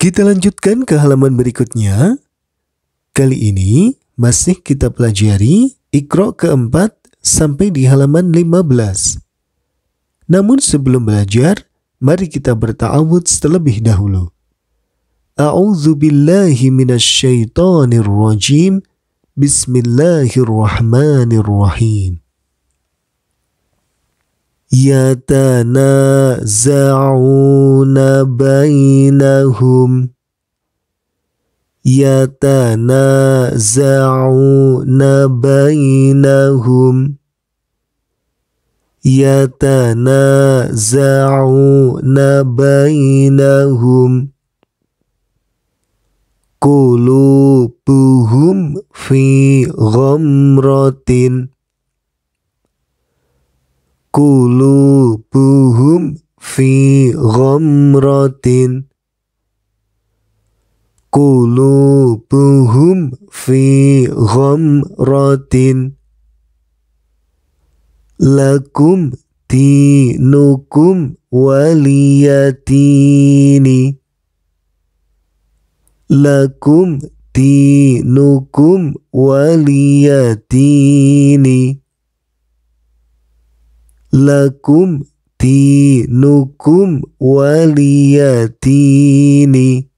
Kita lanjutkan ke halaman berikutnya. Kali ini masih kita pelajari ikro keempat sampai di halaman 15. Namun sebelum belajar, mari kita berta'awud terlebih dahulu. A'udzu billahi minasyaitonir rajim. Bismillahirrahmanirrahim. يتنازعون بينهم يتنازعون بينهم يتنازعون بينهم قلوبهم في غمرة kulubuhum fi ghamratin kulubuhum fi ghamratin lakum dinukum waliyatini lakum dinukum waliyatini لكم دينكم ولي ديني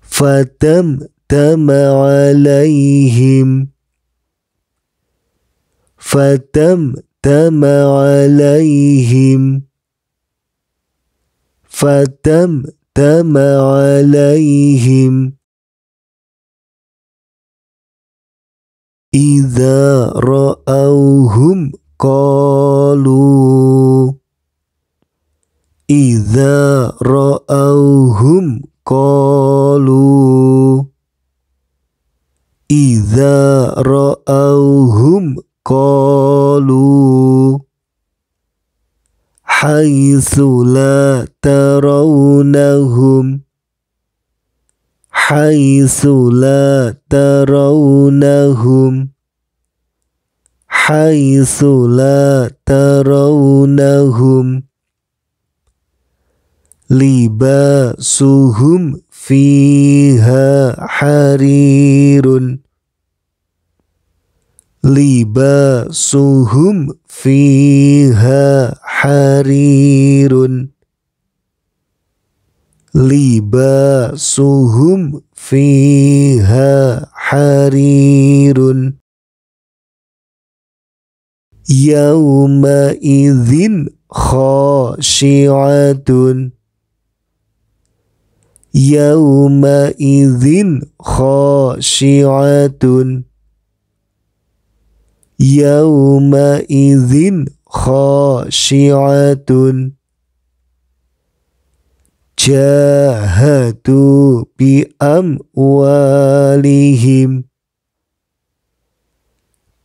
فتمتم عليهم فتمتم عليهم فتمتم عليهم إذا رأوهم قالوا إذا رأوهم قالوا إذا رأوهم قالوا حيث لا ترونهم حيث لا ترونهم haitsu la tarawnahum libasuhum fiha harirun libasuhum fiha harirun libasuhum fiha harirun يومئذ خاشعة يومئذ خاشعة يومئذ خاشعة جاهدوا بأموالهم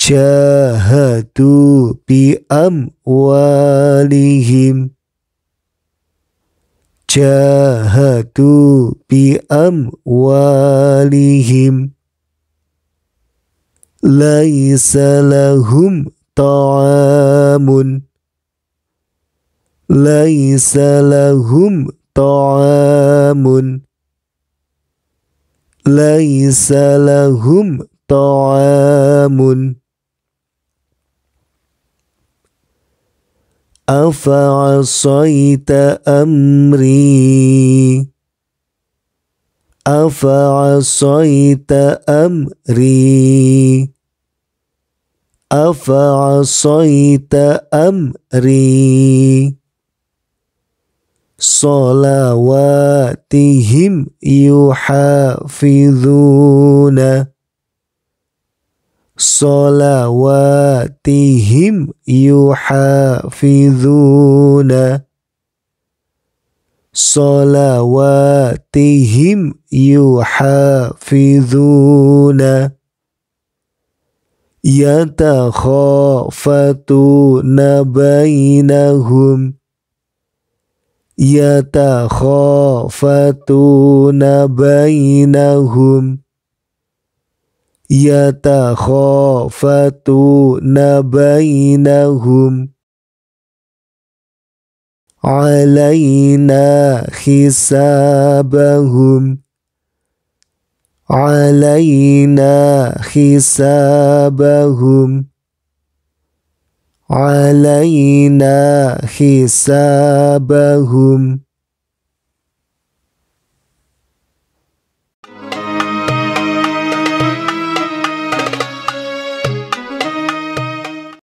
جاهدوا بأموالهم جاهدوا بأموالهم ليس لهم طعام ليس لهم طعام ليس لهم طعام أفعصيت أمري أفعصيت أمري أفعصيت أمري صلواتهم يحافظون صلواتهم يحافظون صلواتهم يحافظون يتخافتون بينهم يتخافتون بينهم يتخافتون بينهم علينا حسابهم علينا حسابهم علينا حسابهم